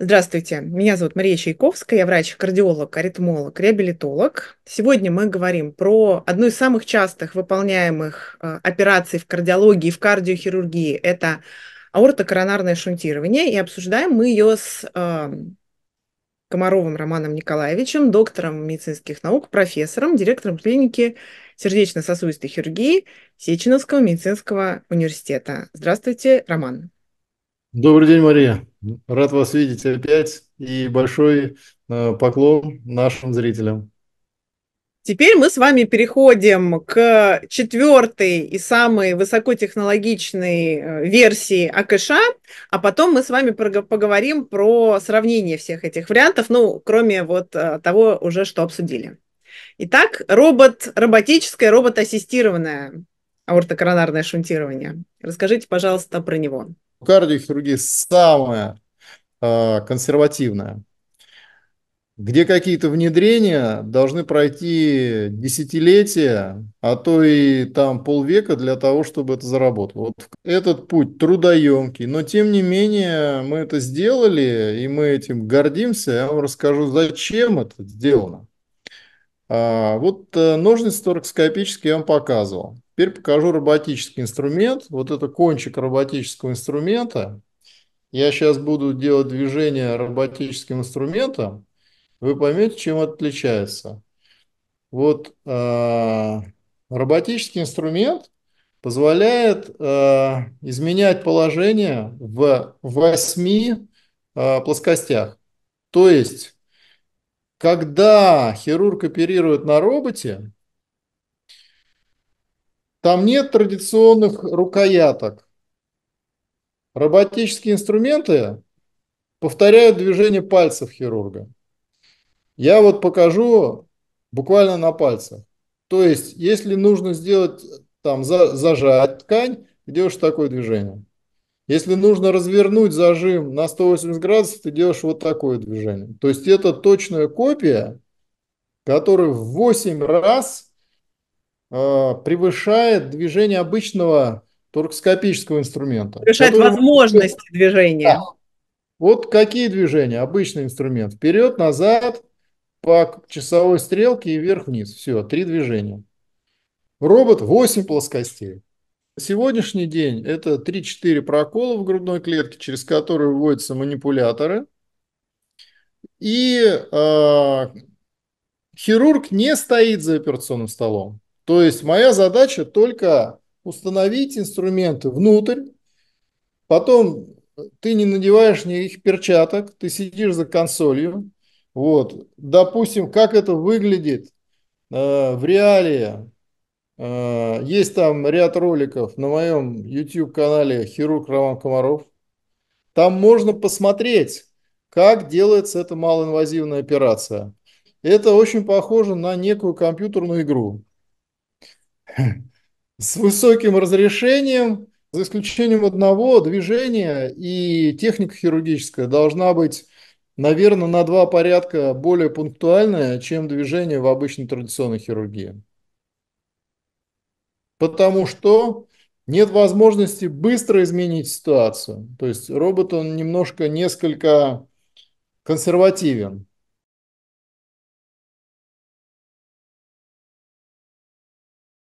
Здравствуйте, меня зовут Мария Чайковская, я врач-кардиолог, аритмолог, реабилитолог. Сегодня мы говорим про одну из самых частых выполняемых э, операций в кардиологии и в кардиохирургии. Это аортокоронарное шунтирование, и обсуждаем мы ее с э, Комаровым Романом Николаевичем, доктором медицинских наук, профессором, директором клиники сердечно-сосудистой хирургии Сеченовского медицинского университета. Здравствуйте, Роман. Добрый день, Мария. Рад вас видеть опять и большой э, поклон нашим зрителям. Теперь мы с вами переходим к четвертой и самой высокотехнологичной э, версии АКШа, а потом мы с вами поговорим про сравнение всех этих вариантов, ну, кроме вот э, того уже, что обсудили. Итак, робот, роботическое, роботоассистированное аортокоронарное шунтирование. Расскажите, пожалуйста, про него кардиохирургия самая э, консервативная, где какие-то внедрения должны пройти десятилетия, а то и там полвека для того, чтобы это заработало. Вот этот путь трудоемкий, но тем не менее мы это сделали, и мы этим гордимся. Я вам расскажу, зачем это сделано. А, вот э, ножницы торакоскопические я вам показывал. Теперь покажу роботический инструмент. Вот это кончик роботического инструмента. Я сейчас буду делать движение роботическим инструментом. Вы поймете, чем это отличается. Вот э, роботический инструмент позволяет э, изменять положение в восьми э, плоскостях. То есть, когда хирург оперирует на роботе, там нет традиционных рукояток. Роботические инструменты повторяют движение пальцев хирурга. Я вот покажу буквально на пальцах. То есть, если нужно сделать, там, за, зажать ткань, делаешь такое движение. Если нужно развернуть зажим на 180 градусов, ты делаешь вот такое движение. То есть это точная копия, которая в 8 раз Э, превышает движение обычного туркоскопического инструмента. Превышает который... возможности движения. Да. Вот какие движения? Обычный инструмент. Вперед, назад, по часовой стрелке и вверх-вниз. Все, три движения. Робот 8 плоскостей. сегодняшний день это 3-4 прокола в грудной клетке, через которые вводятся манипуляторы. И э, хирург не стоит за операционным столом. То есть моя задача только установить инструменты внутрь, потом ты не надеваешь никаких перчаток, ты сидишь за консолью. Вот, допустим, как это выглядит э, в реале, Э, есть там ряд роликов на моем YouTube-канале «Хирург Роман Комаров». Там можно посмотреть, как делается эта малоинвазивная операция. Это очень похоже на некую компьютерную игру. с высоким разрешением, за исключением одного движения и техника хирургическая должна быть, наверное, на два порядка более пунктуальная, чем движение в обычной традиционной хирургии. Потому что нет возможности быстро изменить ситуацию. То есть робот, он немножко, несколько консервативен.